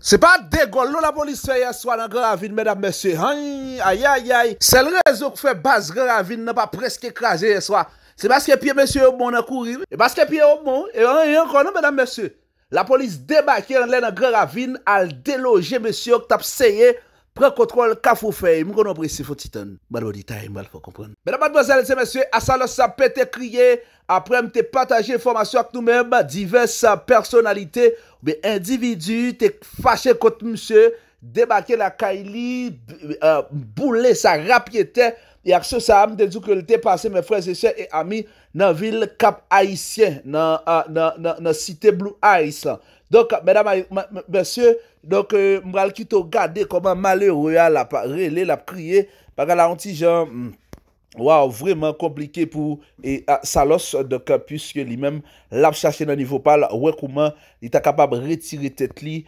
C'est pas dégoulou la police fait hier soir dans Gravine, mesdames, messieurs. Hein? Aïe, aïe, aïe. C'est le réseau qui fait base Gravine, n'a pas presque écrasé hier soir. C'est parce que monsieur, au bon, on a couru. Et parce que pieds au bon, et on encore, non, mesdames, messieurs. La police débarquée dans la dans Gravine, Elle déloger, monsieur, qui t'a Prenkotrol, kafou fey, mwen konopresifou titan. Mwen bon di tae, mwen kon kompon. Mwen apat bozalese monsye, asalos sape te kriye, aprem te pataje informasyon ak nou mwen, divers sa personalite, be individu, te fache kote monsye, debake la kaili, euh, boule sa rapyete, yakso sa am dedu krelete pase mwen frezese e ami, nan vil kap Aisyen, nan euh, site Blue Ice. Donk, mwen apat bozalese monsye, Donk euh, mbral ki tou gade koman male ou ya la priye. Pagal la onti jan hmm, waw vreman komplike pou e, salos. Donk pwiske li men lap chase nan nivou pal. Wè kouman li ta kapab retire tet li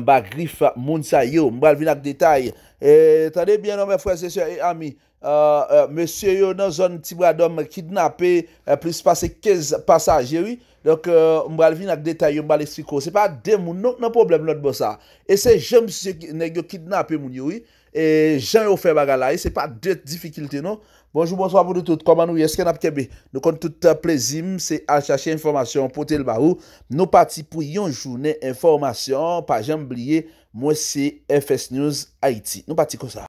mba e, grif moun sa yo. Mbral vin ak detay. E tade bien nan mwen fwese se amy. Euh, euh, Monsye yo nan zon tibwa dom kidnapè euh, Plis pasè kez pasajè wè Donk mbal vi nan detay yo mbal espliko Se pa de moun nou nan problem lout bosa E se jen msye negyo kidnapè moun yo wè E jen yo fe bagala wè Se pa dete difikilte nou Bonjour, bonsoir, bonsoir, bonsoir, bonsoir Koman wè, esken apkebe Nou kon tout plezim Se al chache informasyon potel ba wou Nou pati pou yon jounen informasyon Pa jen mbliye Mwen se FS News Haiti Nou pati kosa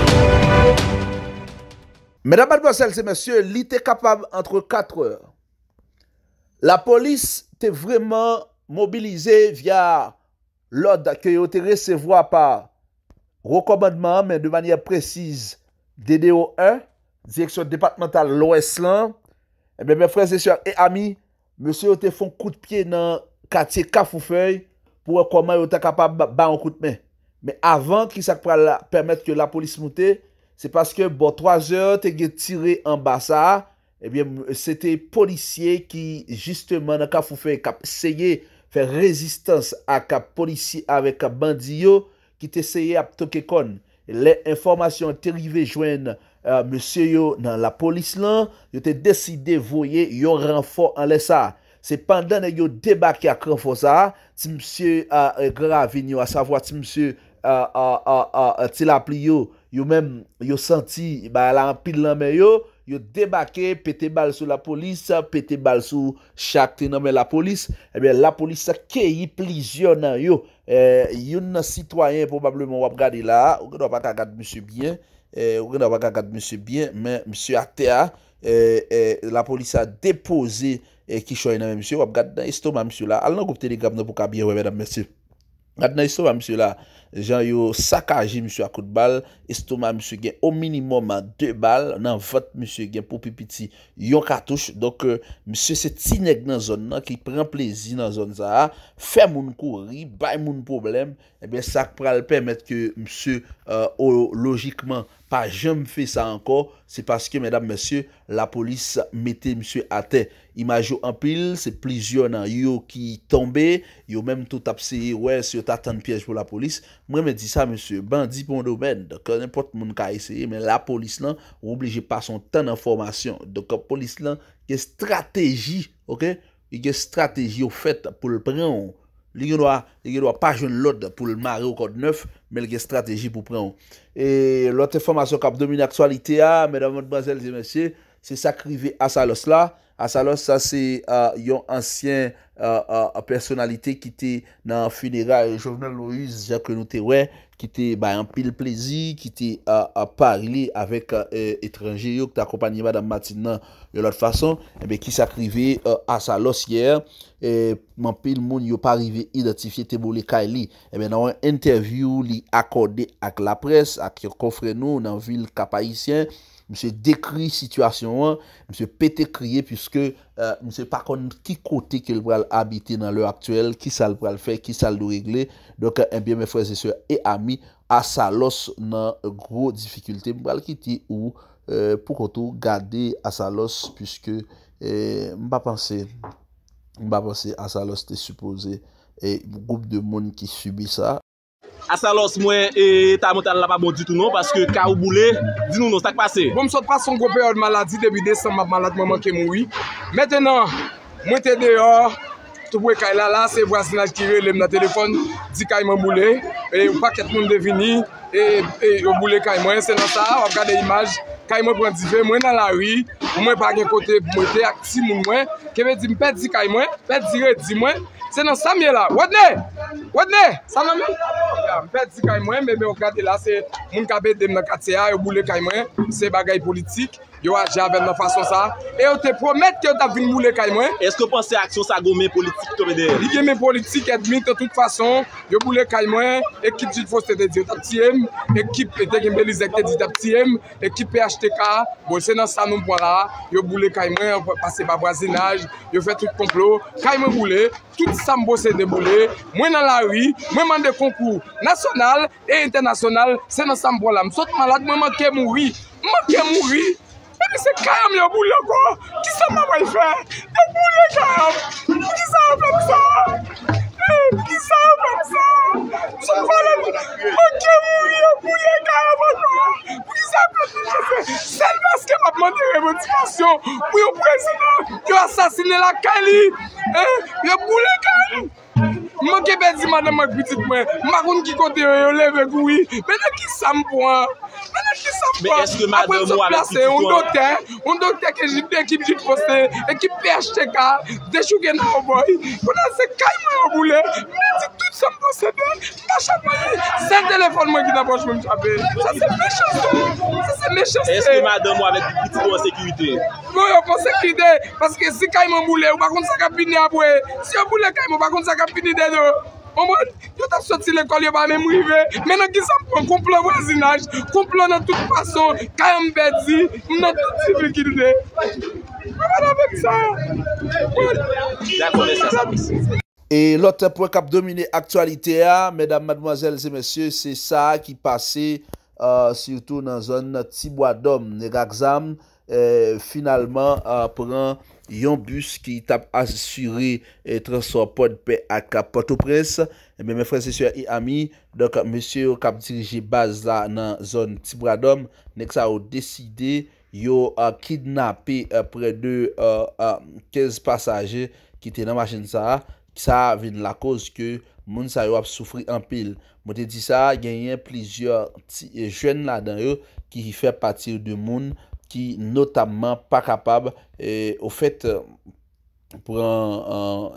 Mwen apat mwen sel se monsye, li te kapav antre 4 or. La polis te vreman mobilize via loda ke eh yo te resevwa pa rekomandman men de manye prezise DDO 1, Direksyon Departemental Loeslan. Mwen prezese yon e ami, monsye yo te fon kout pye nan katiye kaf ou fey pou rekomandman yo te kapav ba an kout men. Men avan ki sak pral permit ke la polis mouten, se paske bo 3 eur te ge tire an basa, ebyen se te polisye ki, jisteman an ka fou fwe kap seye, fwe rezistans a kap polisye ave kap bandi yo, ki te seye ap toke kon. Le informasyon te rive jwen, euh, monsye yo nan la polis lan, yo te deside voye yo renfor an lesa. Se pandan yo debak ya kon fosa, ti msye euh, gravin yo, a savwa ti msye euh, ti la pli yo, Yo men yo senti ba la anpil nan men yo, yo debake, pete bal sou la polis, pete bal sou chakte nan men la polis, ebe eh la polis sa keyi plizyon nan yo. Eh, yon nan sitwayen poubableman wap gade la, ou geno wak akad monsu byen, eh, ou geno wak akad monsu byen, men monsu akte a, la polis sa depose ki choy nan men monsu, wap gade nan istoman monsu la. Al nan koupte de gab nan poukabyen wap men monsu. Adnan istouman msye la, jan yo sak aji msye akout bal, istouman msye gen o minimum an 2 bal, nan vot msye gen pou pipiti yon katouche, donk msye se tinek nan zon nan ki pren plezi nan zon zaha, fe moun kouri, bay moun problem, ebyen eh sak pral pemet ke msye o euh, logikman. Pa jem fe sa anko, se paske medan monsye, la polis mette monsye a te. Imaj yo anpil, se plizyon an, yo ki tombe, yo menm tout apseye, wè se yo ta tan piyej pou la polis. Mwen men di sa monsye, bandi pondo men, doke euh, nèpot moun ka eseye, men la polis lan, oubleje pa son tan anformasyon. Doke euh, polis lan, gen strategi, ok, gen strategi ou fèt pou l pren ou. li genwa pa jen lode pou l ma reo kod 9, men gen strategi pou preon. E lote formasyon kap 2000 aksualite a, mè daman bransèl zi mè sè, se sakri ve asalos la, Asalos, sa se euh, yon ansyen euh, euh, personalite ki te nan funera Jovenel Louise, jake nou te we, ki te bayan pil plezi, ki te parli avek etranje yo, ki te akopanyi ba dan matin nan yon lot fason, ebe eh ki sa krive Asalos yer, man pil moun yo parive identifiye te bole ka e li, ebe eh nan wè interview li akode ak la pres, ak yon kofre nou nan vil kapa isyen, Mse dekri situasyon an, mse pete kriye pyske mse pakon ki kote ke l pral habite eh nan lor aktuel, ki sal pral fe, ki sal do regle. Donke mbe mwen fwese se e ami asalos nan gro dificulte mbral ki ti ou euh, pou koto gade asalos pyske eh, mba panse asalos te supose e eh, group de moun ki subi sa. Asalos mwen e ta mwen ta la pa mwen bon di tout nou Paske ka ou boule, di nou nou, stak pase Mwen bon, msot pasan kope yon maladi Debide san map maladi mwen manke moui Metenan, mwen tede yon Tou bwe kay la la, se vwansina ki re le mna telefon, di kay mwen mwole, e w pa ket moun devini, e yo e, mwole kay mwen. Senan sa, w ap gade imaj, kay mwen pwantife mwen nan la wi, mwen pa gen kote mwote ak si moun mwen, keme di mpe di kay mwen, mpe di re di mwen, senan sa mwen la, wadne, wadne, sa mwen mwen. Mpe di kay mwen, mwen mwen gade la, se moun kapet de mna katea, yo e mwole kay mwen, se bagay politik. yo aje avèm nan fason sa, e yo te promette ki yo ta vin mwole kay mwen, eske panse aksyon sa gome politik komede? Lige mwen politik, admite tout fason, yo mwole kay mwen, ekip jit fos te de diotap tièm, ekip e dek mbelizek te diotap tièm, ekip e HTK, bo se nan san mwen mwola, yo mwole kay mwen, pase ba vwazinaj, yo fè tout complot, kay mwen mwole, tout sam bo se de mwole, mwen nan la wè, mwen mwen de konkou, nasyonal, e internasyonal, se nan san mwen mwola, Se kayan yo boule kon, ki sa ma waj fwe, eh, eh, yo boule karam, pou ki sa anflan sa an, pou ki sa anflan sa an, sou fwala mi, anke moun yo boule karam anon, pou ki sa anflan ti jese, sen maske apman te revetifasyon pou yo presine yo asasine la kali, yo boule kali. Mwen ke bedi maden magwitik mwen, makoun ki kote yo leve gwi, mwen yo ki sa mpou an. Apo yon se plase, yon dokte, yon dokte kejite ekip ti poste, ekip PHTK, dechou gen nou boy, konan se kayman yon boule, men ti tout son poste den, fachan paye, sen telefon mwen ki la poche mwen chabe, sa se me chaste, sa se me chaste. Eske madan mwen avet ki ti pou an sekirite? Boy, yon pou sekirite, paske si kayman boule, ou bakon sa kapini apwe, si yon boule kayman, ou bakon sa kapini dedo. Mwen, yo ta soti lèkòl yo ba mè mou ive, mè nan ki sa mpon, koumplon wazinaj, koumplon nan tout fason, kaya mbedzi, mnen tout sivè ki dounè. Mwen, mwen anvek sa, mwen, mwen, mwen anvek sa, mwen anvek sa. E lotèpouè kap domine aktualite a, mèdam madmoazèl zè mèsyè, se sa ki pase, sirtou nan zon ti boadom, ne ragzam, finalman pran... yon bus ki tap asyuri etran eh, so pod pe akap potopres. Mè mè fwè se sya yi ami, dok mè sye yo kap dirije baz la nan zon tiburadom, nek sa ou deside yo kidnapi pre de 15 pasaje ki te nan machin sa, ki sa vin la koz ke moun sa yo ap soufri an pil. Mwen te di sa, genyen plizye jen la dan yo ki fe pati ou de moun, ki notamman pa kapab, ou e, fèt, euh, pou an,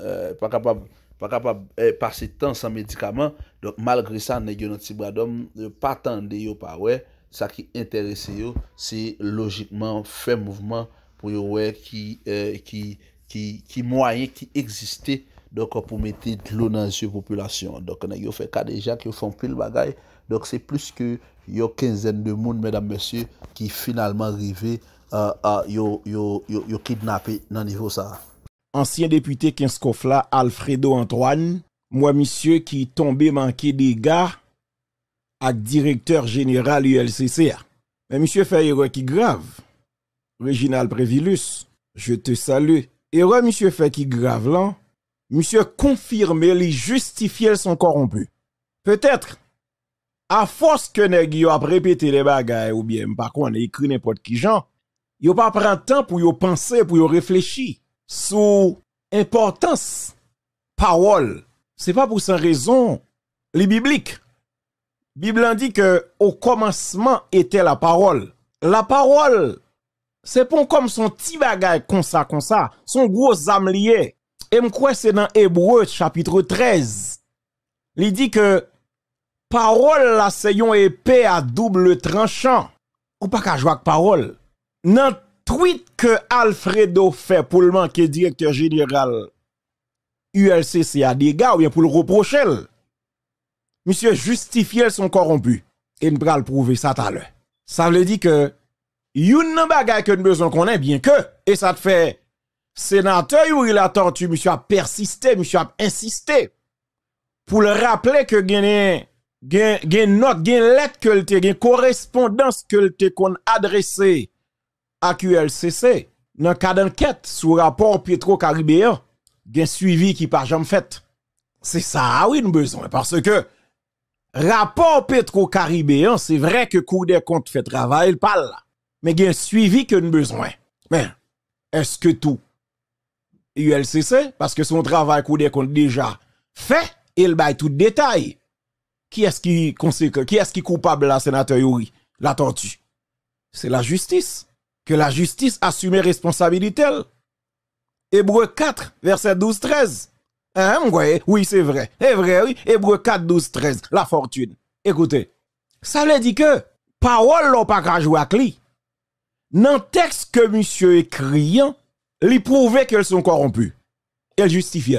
euh, pa kapab, pa kapab, e eh, pasi tan san medikaman, dok malgrisa, ne gyo nan tsi bradom, pa tan de yo pa wè, sa ki enterese yo, se logikman fè mouvman, pou yo wè euh, ki, ki, ki mwayen, ki egziste, dok pou mette lounan zye populasyon, dok nan yo fè ka deja, ki yo fon pil bagay, dok se plus ke, y a quinzaine de monde, mesdames, messieurs, qui finalement arrivé euh, à yo kidnappé dans le niveau ça. député qui Kinskofla Alfredo Antoine, monsieur, qui tombé manqué des gars, avec directeur général ULCCA. Mais monsieur Fait qui qui grave. Reginald Previlus, je te salue. Erreur monsieur fait qui grave là. Monsieur confirme, li justifie son Peut-être à force que nèg a répété les bagages ou bien par contre écrit n'importe qui gens, yo pas prend temps pour yo penser, pour yo réfléchir sur importance parole. C'est pas pour sans raison les bibliques. Bible dit que au commencement était la parole. La parole c'est pas comme son petit bagage comme ça comme ça, son gros âme Et c'est dans Hébreu chapitre 13. Il dit que parole là, c'est une épée à double tranchant. Ou pas qu'à jouer avec parole. Nan tweet que Alfredo fait pour le manquer directeur général ULCC à dégâts ou bien pour le reprocher. Monsieur justifier son corrompu. Et nous le prouver ça tout à l'heure. Ça veut dire que une bagaille que nous besoin qu'on ait bien que et ça te fait sénateur ou il a monsieur a persisté monsieur a insisté pour le rappeler que gagné gen note, une lettre que le te, une correspondance que le adressée à l'ULCC. dans le cas d'enquête le rapport Pietro Caribéen, un suivi qui pas jamais fait. C'est ça, ah oui, nous besoin, parce que rapport petro Caribéen, c'est vrai que coup des comptes fait travail, il parle Mais un suivi que nous besoin. Mais, est-ce que tout ULCC, parce que son travail coup des comptes déjà fait, il baille tout détail. Qui est-ce qui est Qui est-ce qui coupable la sénateur Yuri? La tortue. C'est la justice. Que la justice assume responsabilité. Hébreu 4, verset 12, 13. Hein, oui, c'est vrai. C'est vrai, oui. Hébreu 4, 12, 13. La fortune. Écoutez. Ça veut dire que, parole l'on pas qu'à jouer à lui. Dans le texte que monsieur écrit, il prouvait qu'elles sont corrompues. Elle justifie.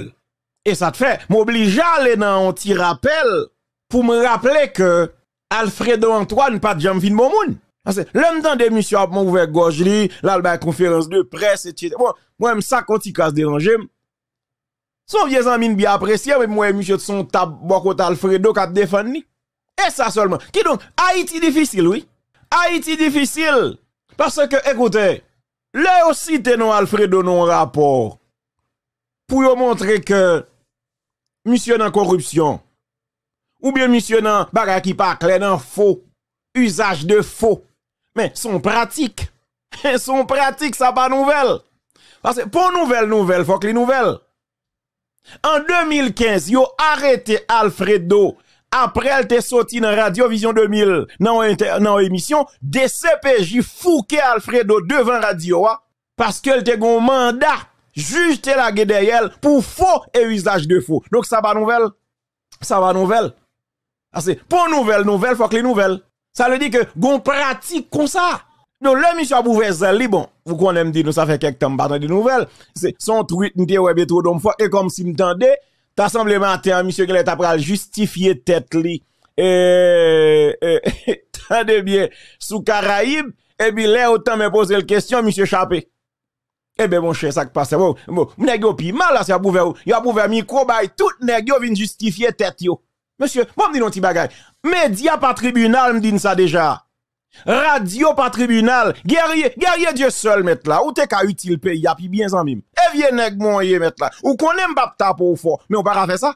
Et ça te fait, m'oblige à aller dans un petit rappel pour me rappeler que Alfredo Antoine pas de jam fin bon moun. Parce que l'homme dans des missions a ouvert gorge li, là le conférence de presse etc. Bon, moi même ça quand il casse déranger. Son vieux ami bien apprécié mais moi monsieur son tab bon Alfredo qui a défendu. Et ça seulement. Qui donc Haïti difficile oui. Haïti difficile parce que écoutez, là aussi t'es non Alfredo non rapport pour montrer que monsieur dans corruption ou bien monsieur nan bagay qui pas clair nan faux, usage de faux. Mais son pratique, son pratique ça pas nouvelle. Parce que pour nouvelle nouvelle, faut que les nouvelles. En 2015, yo arrêté Alfredo après elle t'est sorti dans Radio Vision 2000 dans l'émission, émission DCPJ fouqué Alfredo devant radio hein. parce qu'elle te un mandat juge la derrière pour faux et usage de faux. Donc ça va nouvelle. Ça va nouvelle. Parce que pour nouvelle, nouvelle, faut que les nouvelles. Ça veut dire que gon pratique comme ça. Donc le monsieur a bon, vous connaissez nous ça fait quelques temps pas de nouvelles. C'est son tweet nous web trop d'hommes et comme si tendais, t'as semblé matin monsieur Glet après justifier tête li. Et de bien sous Caraïbes et bien, là autant me poser la question monsieur Chapé. Eh ben mon cher, ça que passe. Bon, bon, nèg yo pi mal là, c'est à il a micro bail tout nèg yo vinn justifier tête yo. Monsieur, moi, m'di non un petit bagage. Média pas tribunal, me dit ça déjà. Radio pas tribunal. Guerrier, guerrier Dieu seul, met là. Ou t'es qu'à utile pays, puis bien en mime. Et eh viens nèg mon met là. Ou qu'on aime pas taper au fort. Mais on pas faire ça.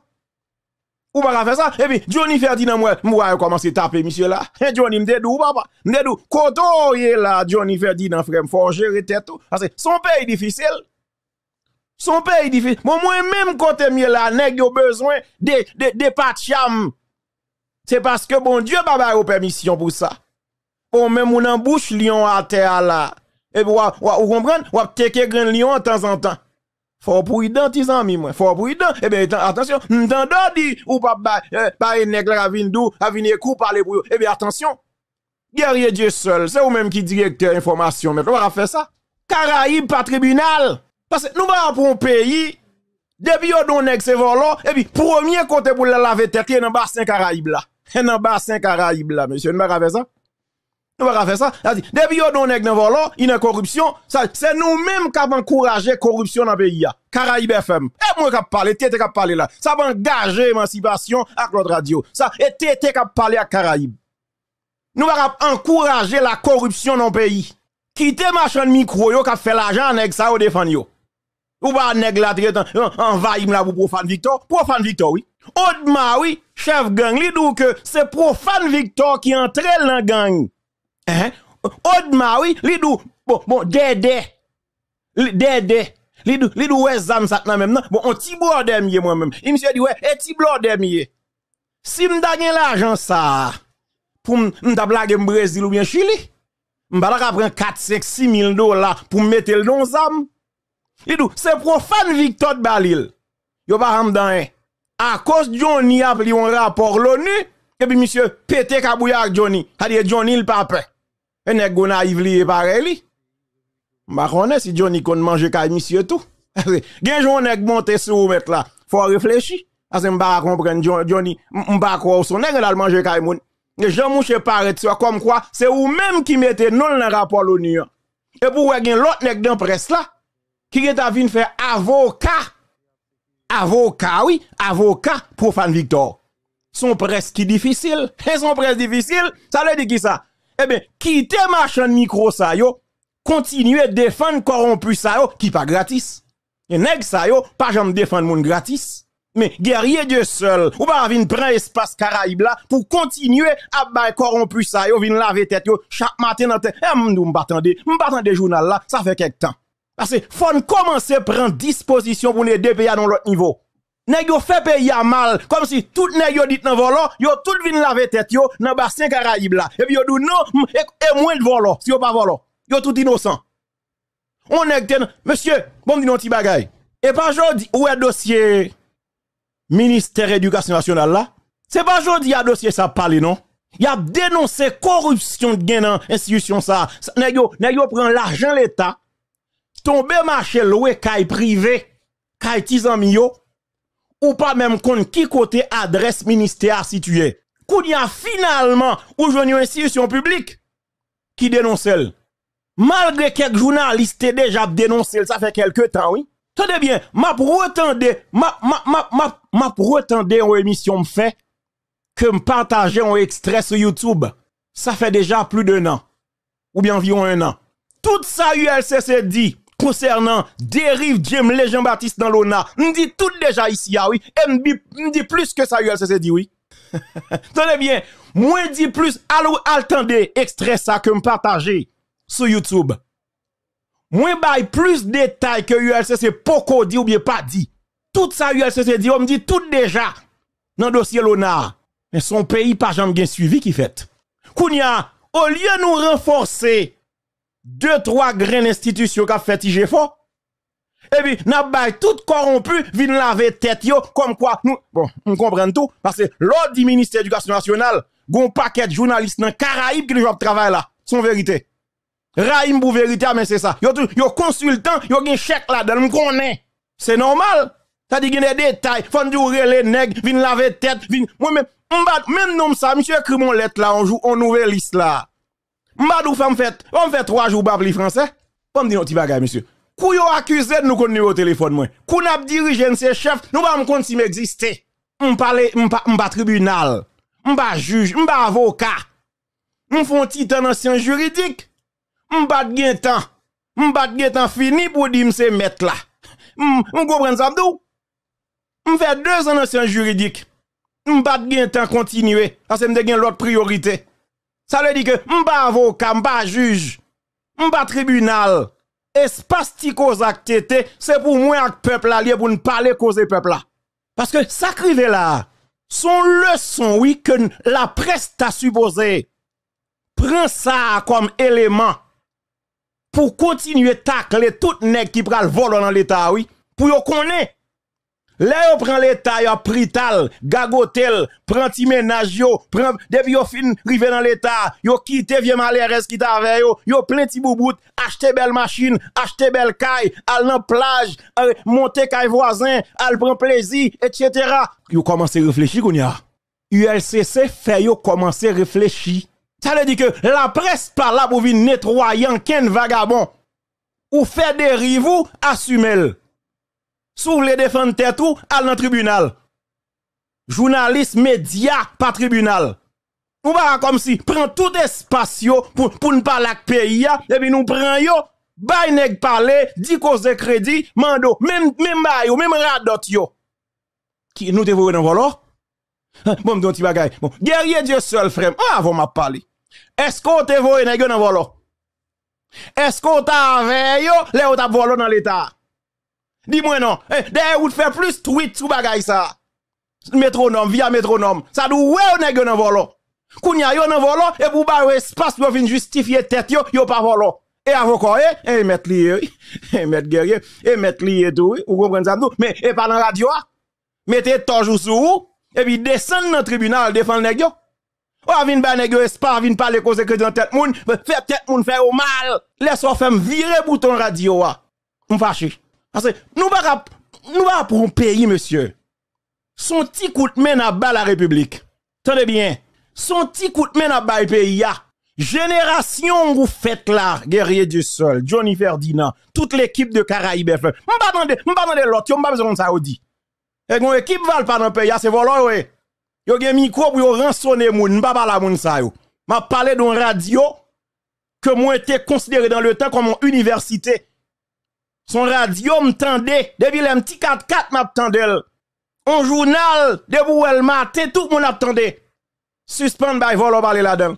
Ou pas faire ça. Et eh puis, Johnny Ferdinand, moi, moi, commencé à taper, monsieur là. Eh, Johnny, m'de dou, papa. M'de dou. Koto, là, Johnny Ferdinand, frère, faut gérer tête. Parce que son pays difficile. Son pays difficile. Bon, moi, même quand côté mieux là, nèg yo besoin de, de, de patiam. C'est parce que bon Dieu, baba, a permission pour ça. Bon, même on en bouche lion à terre là. Et vous comprenez? Ou teke grand lion de temps en temps. Faut prudent, tes amis, moi. Faut prudent. Eh bien, attention. M'tendant dit, ou pas, pas, bah, euh, bah, nèg la vin dou, a vin coup parler pour Eh bien, attention. Guerrier Dieu seul. C'est vous-même qui directeur information. Mais vous va fait ça. Caraïbe pas tribunal. Parce que nous allons pour un pays, depuis on donne c'est volant, et puis premier côté pour la laver tête, c'est dans le bassin Caraïbe là. Et dans le bassin Caraïbe là, monsieur, nous pas faire ça. Nous pas faire ça. Depuis on donne dans volant, il y a corruption, c'est nous-mêmes qui avons encouragé corruption dans le pays Caraïbe FM. Et moi qui parle, tête qui parle là. Ça va engager l'émancipation avec l'autre radio. Ça, et tête qui parle à Caraïbe. Nous va encourager la corruption dans le pays. Quittez machin de micro, qui fait l'argent, nèg ça au défend yo. Ou pas nèg la en, envahir là pour profane Victor, profane Victor oui. Odma, oui, chef gang li dou que c'est profane Victor qui entre dans gang. Hein? Odma, oui, li dou bon bon Dede, Dede, Li dou li dou zam ça même non. Bon on ti bordem moi-même. Il m'a dit ouais, et ti bordem Si m'da gen l'argent ça pour m'da blague Brésil ou bien Chili, m'ba la prendre 4 5 6 000 dollars pour mettre le don zam. Lidou, c'est profane Victor de Balil. Yo pas ram dans hein. À cause Johnny a pris un rapport l'ONU et puis monsieur pété kabouya avec Johnny. Ça dit Johnny le pape. Et nèg go naïve li pareil li. M'a si Johnny kon manger kay monsieur tout. Gen joun nèg monté sou mettre là. Faut réfléchir. Parce que m'pa comprendre Johnny, m'pa croire son nèg là manger kay moun. Jean mouche paraît comme quoi c'est ou même qui mettez non dans rapport l'ONU. Hein. Et pour gen l'autre nèg dans presse là qui est à faire avocat, avocat, oui, avocat pour Fan Victor. Son presque qui difficile, et son presse difficile, ça veut dire qui ça? Eh bien, quittez marchand de micro ça yo, continuez défendre corrompu ça yo, qui pas gratis. Et nèg ça yo, pas jamais défendre moun gratis. Mais guerrier Dieu seul, ou pas vin prendre espace Caraïbe là pour continuer à bailler corrompu ça yo, vin laver tête yo chaque matin dans tête. Eh m'dou journal là, ça fait quelque temps. Parce que faut commencer à prendre disposition pour les deux pays à l'autre niveau. Nèg yo fait pays à mal, comme si tout nèg yo dit nan volant, yo tout vin laver tête yo dans bassin Caraïbe là. Et puis yo dit non, et, moins de volant, si yo pas volant. Yo tout innocent. On nèg monsieur, bon disons. un petit bagay. Et pas jodi où est dossier ministère éducation nationale là? C'est pas jodi a dossier ça parle, non? Il a dénoncé corruption de l'institution. institution ça. Nèg yo, l'argent l'État tombe marché loué caille privé, caille tizan ou pas même kon qui côté adresse ministère situé. a finalement ou une institution publique qui dénonce elle. Malgré quelques journalistes déjà dénoncé ça fait quelques temps, oui. Tenez bien, m'a retende, m'a, m'a, m'a, m'a, m'a en émission fait que me partager en extrait sur YouTube. Ça fait déjà plus d'un an. Ou bien environ un an. Tout ça ULCC dit, concernant dérive James les Jean-Baptiste dans l'ONA. On dit tout déjà ici, ah oui. Et dit plus que ça, s'est dit oui. Tenez bien, moins dit plus, Allo attendez, extrait ça que me partager sur YouTube. Moi bail plus détails que ULCC poko dit ou bien pas dit. Tout ça ULCC dit, on me dit tout déjà dans le dossier l'ONA. Mais son pays pas jamais suivi qui fait. Kounia, au lieu de nous renforcer deux, trois grandes institutions qui a fait tige fort. Et puis, n'a pas tout corrompu, vient laver tête comme quoi, nous, bon, on comprend tout, parce que l'autre du ministère de l'Éducation nationale, gon paquet de journalistes dans Caraïbes qui ont travaillé là, son vérité. Raïm pour vérité, mais c'est ça. Yo, yo consultant, yo gen chèque là, dans est. C'est normal. T'as dit des détails, faut nous les nègres, vin laver tête, moi même, même nom ça, monsieur écrit mon lettre là, on joue, en nouvelle liste là. Madou fait fait, on fait trois jours pas parler français. Pour me dire un petit bagage monsieur. Kou yo accusé de nous connaître au téléphone moi. Kou n'a dirigé ces chef, nous pas me compte si m'exister. On parler, on pas tribunal, on pas juge, on pas avocat. On font titan ancien juridique. On pas de temps. On pas de temps fini pour dire c'est mettre là. On comprend ça d'où On fait deux ans ancien juridique. On pas de temps continuer parce que me gagne l'autre priorité. Ça veut dire que m'ba avocat, m'ba juge, m'ba tribunal. Espace ti c'est pour moi un peuple allié pour ne parler cause peuple là. Parce que ça crive là. Son leçon, oui, que la presse t'a supposé. Prends ça comme élément pour continuer tacler tout nèg qui le vol dans l'État, oui. Pour yon connaître. Là, on prend l'État, yon prital, gagotel, prend ti ménage yo, prend, depuis yon fin rivé dans l'État, yo quitté vieux malères qui t'avait yo, yo plein ti boubout, achete belle machine, achete belle caille, al nan plage, monte caille voisin, al pren plaisir, etc. Yo commence à réfléchir, a. ULCC fait yo commence à réfléchir. Ça veut dire que la presse par là pour venir nettoyer qu'un vagabond. Ou fait des rivaux, assumez sous les défendre tête ou à le tribunal. Journaliste, média, pas tribunal. Nous va comme si prend tout espace pour pour ne pas la pays et puis nous prend yo bay nèg parler dit cause de crédit mando même même bayo même radot yo. Qui nous te voyons dans volo? Bon don ti bagay. Bon, guerrier Dieu seul frère. Ah, avant m'a parlé. Est-ce qu'on te voyons nèg dans volo? Est-ce qu'on t'a avec yo, là on t'a volo dans l'état? Dis-moi non. Eh, D'ailleurs, vous faites plus tweet sous bagay ça. Métronome, via métronome. Ça doit ouais, on est dans volant. Kounya yo nan volo, et pour ba espace pour venir justifier tête yo, yo pas volo. Et avocat, eh, eh et mettre lié, et mettre guerrier, et eh, mettre lié tout, ou comprenez ça tout, mais, et parlant radio, ah, mettez toujours sous sous, et puis descendre dans le tribunal, défendre les Vous Ou oh, avin ba nèg espace, vin parler cause que dans tête moun, fait tête moun faire au mal. Laisse faire virer bouton radio. On ah. fâché. Parce que nous ne nous pas pour un pays monsieur. Son petit coup de main à bas la République. Tenez bien. Son petit coup de main à bas le pays Génération vous faites là, guerrier du sol, Johnny Ferdinand, toute l'équipe de Caraïbes. pas ne l'autre, pas besoin de ça dit. Et mon équipe le pas dans pays, c'est volant ouais. Yo gen micro pour yo rançonner moun, pas la moun ça yo. M'a parlé d'une radio que moi était considéré dans le temps comme une université son radio m'tendait. Depuis le petit 4-4 m'attendait. Un journal, debout le matin, tout le monde attendait. Suspend by vol au la là-dedans.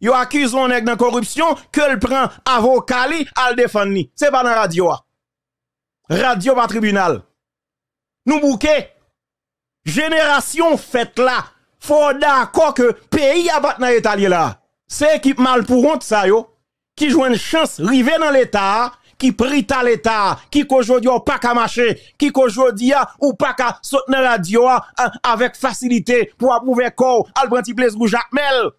Yo accusent on dans corruption que le prend avocat elle al défendre C'est pas dans la radio. Ah. Radio pas tribunal. Nous bouquet. Génération fête là. Faut d'accord que pays a battu dans l'état là. C'est équipe mal pour honte ça yo qui joue une chance river dans l'état qui prit à l'État, qui qu'aujourd'hui pas qu'à marcher, qui qu'aujourd'hui hein, ou pas qu'à soutenir la radio hein, hein, avec facilité pour approuver corps, al prendre place pour Jacques Mel.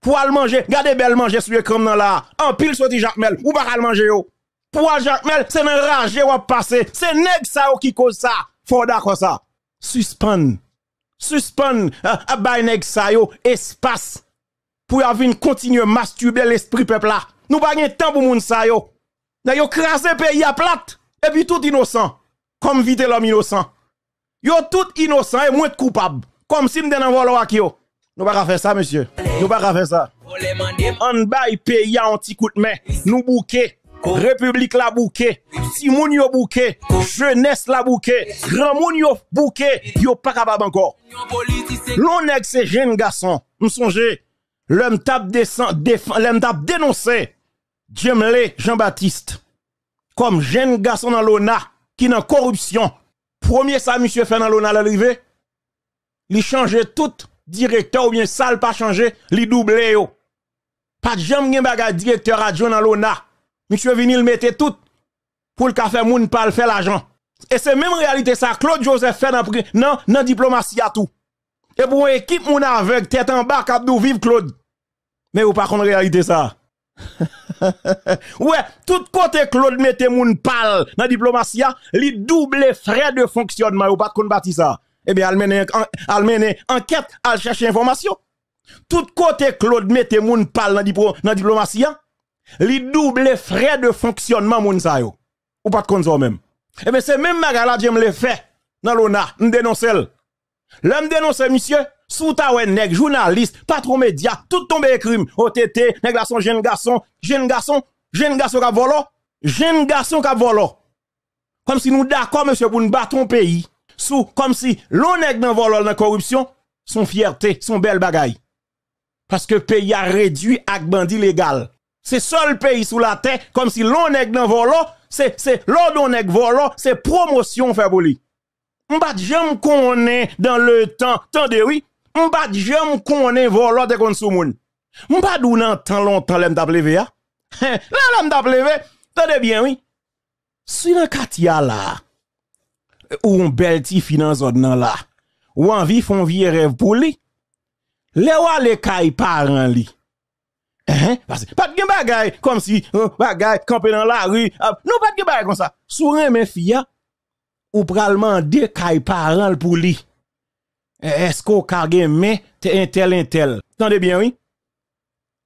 Pour aller manger, gardez belle manger sur comme dans là. En pile sorti Jacques Mel, ou pas manger yo. Pour Jacques Mel, c'est un rage ou passer. C'est nèg ça qui cause ça. Faut d'accord ça. Suspend. Suspend à nèg ça yo espace pour y avoir une continue masturber l'esprit peuple là. Nous pas de temps pour moun sa yo. Nan yo krasé pays à plat et puis tout innocent comme vite l'homme innocent. Yo tout innocent et moins coupable comme si m'den volo ak yo. Nous pas faire ça monsieur. Nous pas faire ça. On bas, pays un petit coup de main. Nous bouquer République la bouquet, si moun yo bouquet, jeunesse la bouquet, grand moun yo bouquet, yo pas capable encore. L'on est ces jeunes garçons, m'songe, l'homme tape descend, l'homme tape dénoncer, les Jean-Baptiste, comme jeune garçon dans l'ONA, qui dans corruption, premier ça, monsieur fait dans l'ONA l'arrivée, il change tout directeur ou bien sale pas changé, il double Pas de jambes baga directeur adjoint dans l'ONA. Monsieur Vinil mettait tout pour le café moun pas le faire l'argent. Et c'est même réalité ça, Claude Joseph fait dans, non diplomatie à tout. Et pour une équipe moun avec tête en bas, cap vivre Claude. Mais ou pas contre réalité ça. ouais, tout côté Claude mette moun pal dans diplomatie, li double frais de fonctionnement ou pas qu'on bâti ça. Eh bien, elle mène, enquête, al chercher information. Tout côté Claude mette moun pal dans la diplomatie, li double frais de fonctionnement moun sa yo. Ou pas de ça même. Eh bien, c'est même magala j'aime le fait dans l'ONA, me je L'homme dénonce monsieur sous ta ouen nèg, journaliste, patron média, tout tombé crime. OTT, nèg la son jeune garçon, jeune garçon, jeune garçon qui volo, jeune garçon qui volo. Comme si nous d'accord, monsieur, pour nous battre un pays. Sous, comme si l'on nèg dans volo, dans corruption, son fierté, son bel bagaille. Parce que pays a réduit à bandit légal. C'est seul pays sous la terre, comme si l'on nèg dans volo, c'est, c'est, l'on nèg volo, c'est promotion fait On M'bat, j'aime qu'on est dans le temps. de oui, Mbade jèm kounen vò lò de kon sou moun. Mbade ou nan tan lontan lèm dap leve ya. Lèm dap leve, tadebyen wè. Sou yon kati ya la, ou yon bel ti finanso nan la, ou an vi fon viye rev pou li, lè wò lè kay paran li. Pat gen bagay, kom si, euh, bagay, kompe nan la, nou pat gen bagay kon sa. Sou ren men fi ya, ou pralman de kay paran l pou li. est-ce qu'on ka mais un tel un tel Tendez bien oui.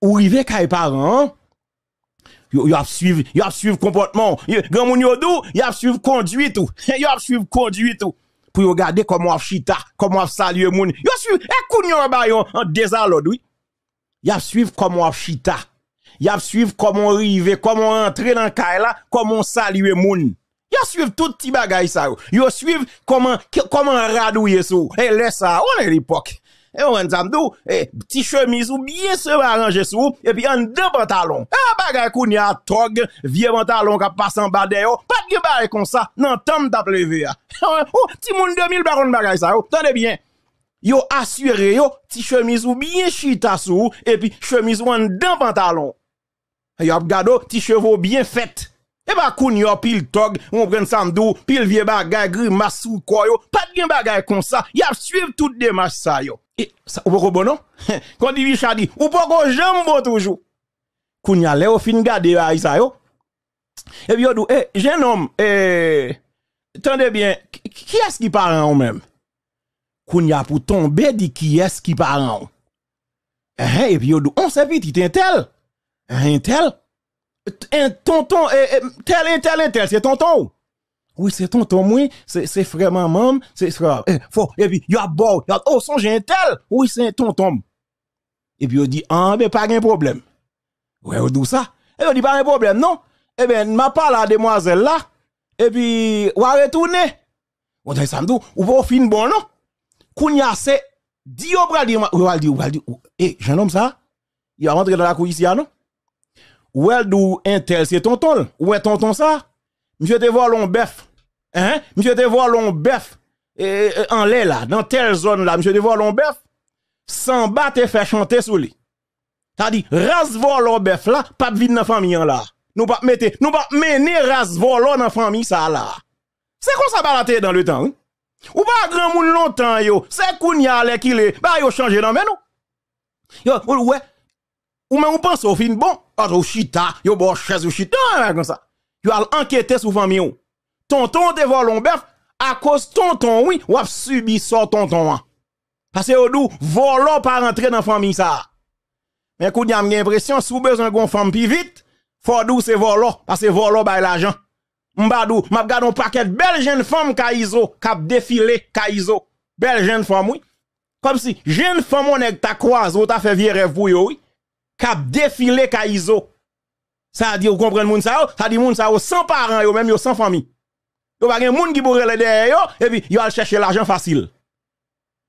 Ou rive kay parents Yo, a suivi. suiv, a comportement. Grand moun yo dou, conduite tout. Yo ap suiv conduite tout. Pour yo comment a chita, comment ap salue moun. Yo suiv, et eh, koun yo ba en désalode, oui. Yo a suiv comment a chita. Yo a suiv comment rive, comment entrer dans kay là, comment salue moun. Yo suivent tout petit bagay ça. Yo suivent comment comment radouiller sou. Et laisse ça, on est l'époque. Et on va zamdou, eh, petit chemise ou bien se arranger sous, et puis en deux pantalon. Ah, e, bagay koun tog, vieux pantalon qui passe en bas de yo, pas de bagay comme ça, non, tam levé ya. Oh, oh, ti moun 2000 baron bagay ça, tenez bien. Yo assure yo, petit chemise ou bien chita sou, et puis chemise ou en deux pantalon. Yo ap gado, ti chevaux bien faites. Et eh ba koun yo pil tog, on prend samdou, pil vie bagay, grimas sou koyo, de gen bagay ça, sa, yap suiv tout démarche sa yo. et sa, ou poko il Kon di vi chadi, ou poko jembo toujou. Koun ya le ou fin gade ba sa yo. et eh puis yo dou, eh, jeune homme, eh, tende bien, ki est-ce qui ou même? même ya pou tombe di qui est-ce qui parle en eh, eh et bi dou, on se vite un tel, un tel, un tonton, eh, eh, tel et tel et tel, c'est tonton. Oui, c'est tonton, oui, c'est vraiment maman, c'est frère. Eh, faut, et eh, puis, y'a beau, y'a, oh, songe un tel. Oui, c'est un tonton. Et puis, il dit, ah, mais ben, pas de problème. Ouais, on dit ça. Et on dit, pas de problème, non. Eh ben, m'a pas la demoiselle là. Et puis, on a retourné. On dit, ça me dit, ou va fin bon, non. Kounia c'est, dit, on va dire, on va dire, on va dire, eh, jeune homme ça, il va rentrer dans la cour ici, ah, non? dou d'où tel c'est tonton. ton tonton ça. Monsieur te voir l'on bœuf. Hein? Monsieur te voir l'on bœuf. Euh, en l'air là, dans telle zone là, monsieur te voir l'on bœuf. Sans battre faire faire chanter sous lui. T'as dit, ras volo bœuf là, pas de vide dans famille hein, là. Nous pas mettez, nous pas mener ras volo dans famille ça là. C'est quoi ça balater dans le temps, hein? Ou pas grand monde longtemps yo, c'est qu'on y a qui bah yo changer dans mais non. Yo, ouais. Ou même on pense au fin bon. Tu chita, yo bon chaise ou chita, comme ça. Yo al enquête sur famille Tonton te volon bœuf à cause tonton oui, ou a subi ça tonton. Hein. Parce que ou dou volon pas rentrer dans famille ça. Mais kou l'impression, si impression sou besoin gon femme plus vite, faut dou c'est volon parce que volon bay l'argent. Mbadou, m'a gardé un paquet belle jeune femme kaizo, kap défilé kaizo. Belle jeune femme oui. Comme si jeune femme on est ta croise ou ta fait vieux rêve oui cap défilé Kaizo. Ça veut dire, vous comprenez moun ça, ça dit moun ça sans parents, même yo sans famille. Yo pas gen moun qui le derrière et puis yo al chercher l'argent facile.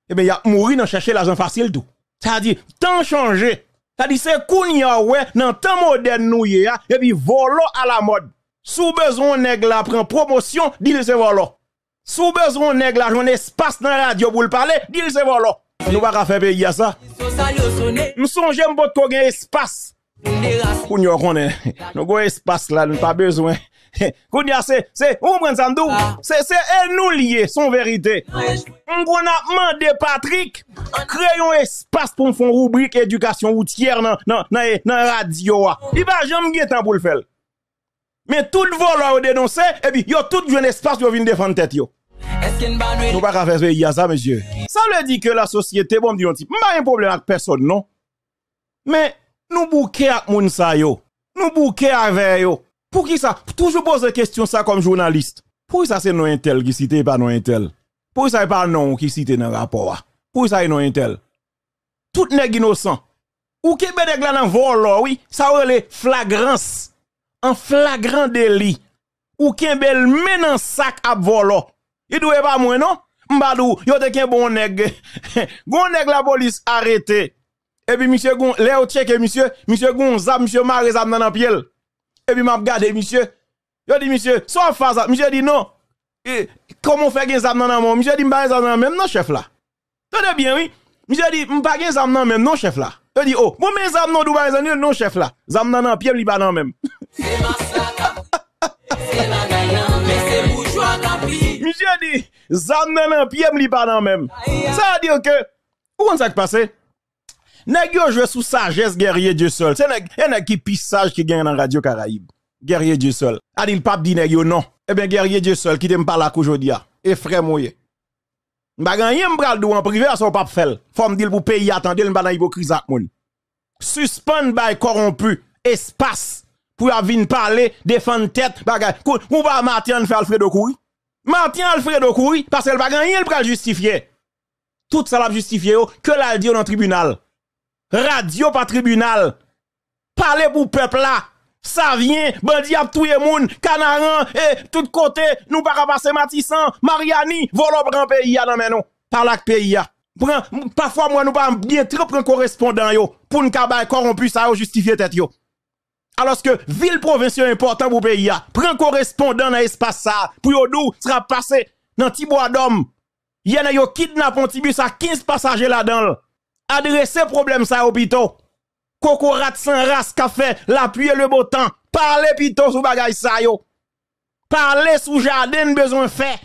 Et eh bien, y a mouri en chercher l'argent facile tout. Ça veut dire, temps changé. Ça dit, c'est kounya ouais, dans temps moderne nous et puis volo à la mode. Sous besoin nèg la prend promotion, dit le c'est volo. Sous besoin nèg la, espace dans la radio pour le parler, dit le c'est volo nous va faire pays à ça. Nous songeons pour qu'on un espace. Pour nous qu'on nous avons espace là, nous pas besoin. c'est c'est on prend ça nous, ah. c'est c'est elle nous lier son vérité. On a demandé Patrick un espace pour faire rubrique éducation routière dans dans la radio. Il va jamais de temps pour le faire. Mais tout le voleur dénoncé et puis il y a tout un espace pour venir défendre tête. Nous pas faire ça, monsieur. Ça veut dire que la société, bon, dit on dit, pas un problème avec personne, non? Mais, nous bouquer avec les gens. Nous bouquer avec yo. Pour qui ça? Toujours poser question ça comme journaliste. Pour ça c'est non tel qui cite pas non intel? Pour qui ça pas non qui cite dans rapport? Ah? Pour qui ça non intel? Tout nèg innocent. Ou qui bedeg la nan vol, oui, ça relè flagrance. un flagrant délit. Ou qui bel un sac à voler? Il doit pas moins non Mbadou, yo te ken bon nèg. bon nèg la police arrêté. Et puis monsieur gon, lè ou monsieur, monsieur gon zam monsieur mare zam nan piel. Et puis m'a regardé monsieur. Yo dit monsieur, so face monsieur dit non. Et, comment faire gen zam nan mon Monsieur dit m'pa zam nan même non chef là. Tenez bien oui. Monsieur dit oh, m'pa gen zam nan même non chef là. Yo dit oh, bon mes zam non Dubaï zam non chef là. Zam nan nan piel li pas nan même di, dit, nan nan piye m li pa nan même. Ça a dit que, ou on s'est passé? Nèg yo joué sous sagesse guerrier Dieu seul. C'est nèg, nèg qui pisse sage qui gagne dans Radio Caraïbe. Guerrier Dieu seul. A le pape dit nèg yo non. Eh bien guerrier Dieu seul qui t'aime parler là aujourd'hui Et frère moye. M'ba gagné m'bral dou en privé à son pape fel. Forme dil dire pays attendez m'ba dans hypocrisie ak moun. Suspend by corrompu espace pour venir parler défendre tête bagay. Ou faire Martin fait de couille. Martin Alfredo couille parce qu'elle va gagner, elle va justifier. Tout ça l'a justifier oh, que l'a dit dans le tribunal. Radio pas tribunal. Parlez pour peuple là. Ça vient, bandi a tout le monde, canaran, et tout côté, nous pas passer Matissan, Mariani, volo grand pays dans mes non, par la pays Parfois moi nous pas bien trop prendre correspondant yo pour nous corrompu ça justifier tête alors que ville provinciale important pour pays prend correspondant dans lespace ça pour doux sera passé dans Tibois d'homme il y en a yo kidnap un à 15 passagers là-dedans ces problème ça hôpitaux Rat, sans race café l'appui le beau temps parlez plutôt sous bagay ça yo parlez sous jardin besoin fait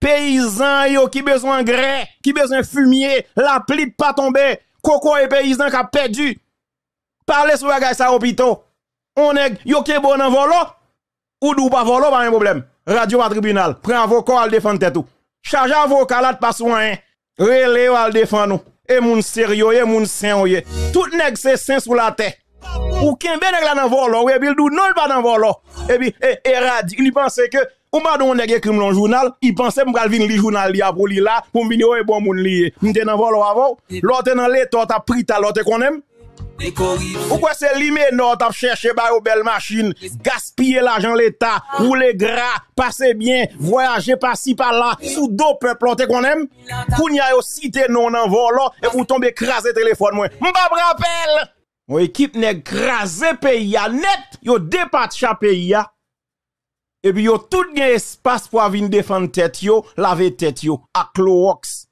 Paysan yo qui besoin grès, qui besoin fumier, la pli pas tomber, coco et paysan qui a perdu. Parlez sur bagay ça hôpitaux on est yo ke bon en volo ou dou pas volo pas un problème radio à tribunal prend avocat al défendre tout charge avocat là pas soin hein. relé al défendre nous et moun sérieux et moun sain tout nèg c'est sain sous la terre ou kembe nèg là dans volo et bil dou non pas dans volo et puis et radio il pense que ou m'a don nèg écrit le journal il pensait m'pral venir le journal li pour li là pour venir bon moun li m'te dans volo avant l'autre dans l'état t'a pris ta l'autre qu'on aime pourquoi c'est non t'as cherché par bah, aux belles machine, gaspiller l'argent l'État, rouler ah. gras, passer bien, voyager par ci par là, sous deux peuples, t'es qu'on aime? a yo cité non en volant et vous tombez écrasé téléphone moi. M'bab rappel! Mon équipe n'est crasé pays net, yo dépatcha pays Et puis yo tout gain espace pour venir défendre tête yo, laver tête yo, à Clorox.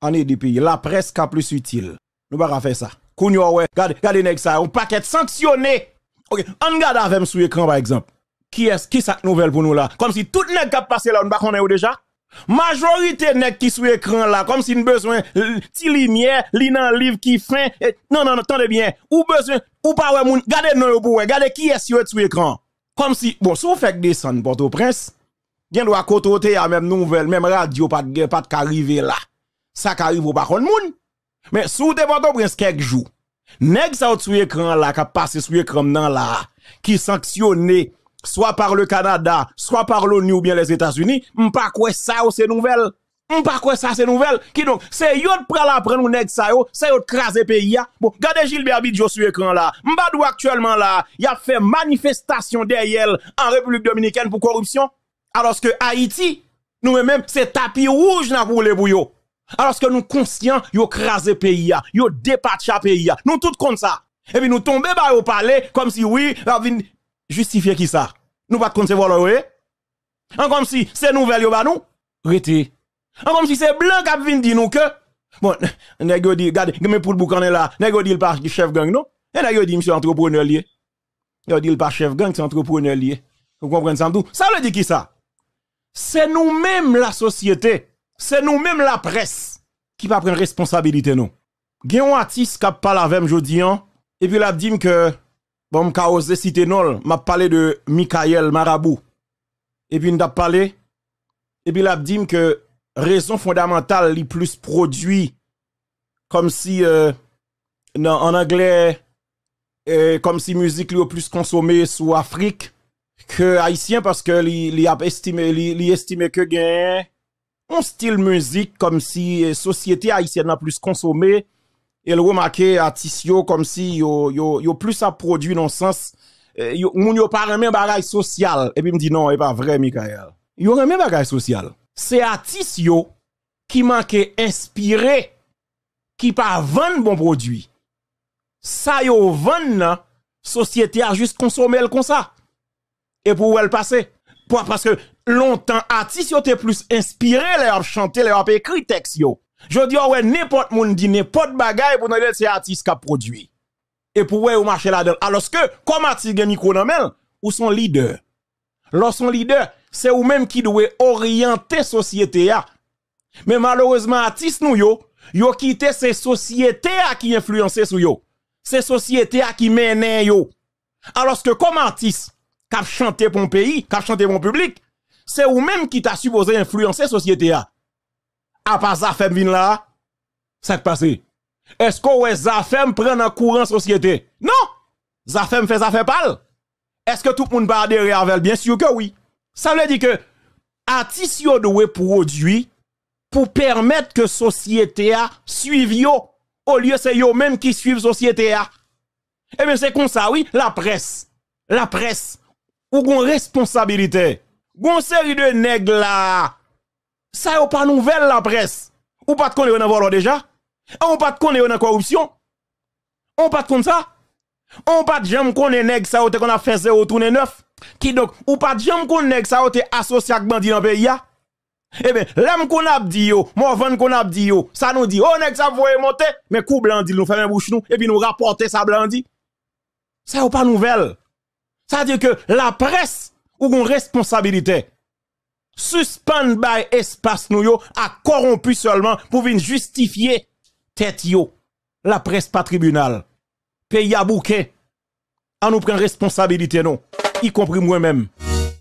En pays, la presse a plus utile. Nous pas faire ça. Kounyo, gade, gade nèg ça, on paquet sanctionné. OK, on regarde avec sur écran par exemple. Qui est qui sa nouvelle pour nous là Comme si tout nèg qui passé là, on pas ou déjà. Majorité nèg qui sur écran là, comme si nous besoin ti lumière, li nan livre qui fin. E, non non, attendez bien. Ou besoin ou pas wè moun, regardez non wè, gade qui est sur écran. Comme si bon, si on fait descendre Port-au-Prince, Gen doit côté à même nouvelle, même radio pas pas de arriver là. Ça qui arrive ou pas moun mais sous des pato quelques jours, jou, sa ou sou là qui qui passé sur nan la, qui sanctionné soit par le Canada, soit par l'ONU ou bien les États-Unis, m'pa quoi ça ou c'est nouvelle. M'pa quoi ça c'est nouvelle. Qui donc, c'est yot pral la ou nèg sa yo, c'est yot krasé pays ya. Bon, regardez Gilbert Bidjo sur écran là. m'badou actuellement là, y a fait manifestation derrière en République Dominicaine pour corruption. Alors que Haïti, nous même c'est tapis rouge dans pour les bouillots. Alors que nous conscients, yo crasé pays, yo le pays. Nous tout comme ça. Et puis nous tomber bah au palais comme si oui, nous justifier qui ça. Nous pas concevoir le oui. En comme si c'est nouvelle yo bah, nous. Rété. En comme si c'est blanc qui vient dire nous que bon, avons dit regardez, mais pour le boucan là, nèg dit le pas chef gang non. Et nous dit monsieur entrepreneur lié. Yo dit le pas chef gang, c'est entrepreneur lié. Vous comprenez ça tout? Ça veut dire qui ça C'est nous-mêmes la société c'est nous-mêmes la presse qui va prendre responsabilité nous. Gen un artiste qui parle avec aujourd'hui. Hein, et puis il a dit que bon m'a osé citer non, m'a parlé de Michael Marabou. Et puis il a parlé et puis il dit que raison fondamentale li plus produit comme si euh, en anglais euh, comme si musique est plus consommée sous Afrique que haïtien parce que li, a estimé que un style musique comme si euh, société haïtienne a plus consommé et le à Tissio comme si yo yo plus à dans le sens euh, yo moun yo pas remet bagage social et puis me dit non et pas vrai Michael yo remet bagage social c'est à qui manque inspiré qui pas vendre bon produit ça yo la hein, société a juste consommer comme ça et pour elle passer parce que longtemps artiste yo étaient plus inspiré les ils les écrit texte yo je dis oh, ouais n'importe monde dit n'importe bagaille pour que c'est artiste qui a produit et pour ouais vous marcher là-dedans alors que comme artiste gen micro nan ou son leader son leader c'est ou même qui doit orienter société a. mais malheureusement artiste nous yo yo quitté ces sociétés a qui influencer sur yo ces sociétés a qui mène yo alors que comme artiste qui chanté pour un pays qui chanté pour le public c'est ou même qui t'a supposé influencer société à. À part ça, là, ça passe. Est-ce que ouais, Zafem prend un courant société? Non! Zafem fait ça pas. Est-ce que tout le monde va adhérer avec Bien sûr que oui. Ça veut dire que, artiste doit produit pour permettre que société a suive au lieu c'est eux même qui suivent société a. Eh bien, c'est comme ça, oui, la presse. La presse. Ou une responsabilité. Gon série de nègres là. Ça yon pas nouvelle la presse. Ou pas de qu'on est déjà. Ah, ou pas de qu'on est en corruption. Ah, On pas de qu'on ça. Ah, On pas de jam koné est ça ou qu'on a fait 0 tourner neuf. Qui donc, ou pas de jam qu'on nègres ça ou te associé à bandit dans le pays Eh bien, l'homme qu'on a dit yo, morvan qu'on a dit yo, ça nous dit, oh nègre ça voye monter, mais coup blandi nous fait bouche nous, et puis nous rapporter ça blandi. Ça yon pas nouvelle. Ça veut que la presse ou une responsabilité. Suspend by espace nou yo a corrompu seulement pour justifier tête La presse pas tribunal. Pays à bouquet. A nous prend responsabilité non, y compris moi-même.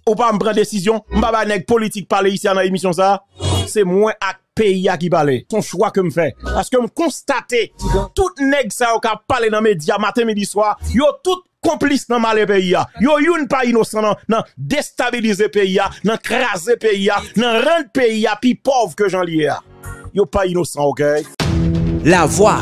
Ou pas me prendre décision, Mbaba nèg politique parler ici dans l'émission ça. C'est moi à pays qui parle. ton choix que me fait parce que me constater tout nèg ça qui parle dans médias matin midi soir, yo tout complice dans pays innocent déstabiliser pays pays pays que innocent, La voix,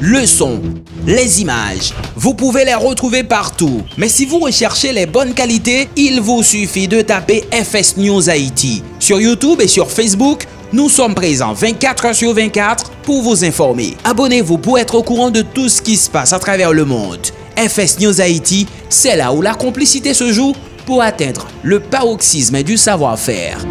le son, les images, vous pouvez les retrouver partout. Mais si vous recherchez les bonnes qualités, il vous suffit de taper FS News Haïti sur YouTube et sur Facebook. Nous sommes présents 24 h sur 24 pour vous informer. Abonnez-vous pour être au courant de tout ce qui se passe à travers le monde. FS News Haïti, c'est là où la complicité se joue pour atteindre le paroxysme du savoir-faire.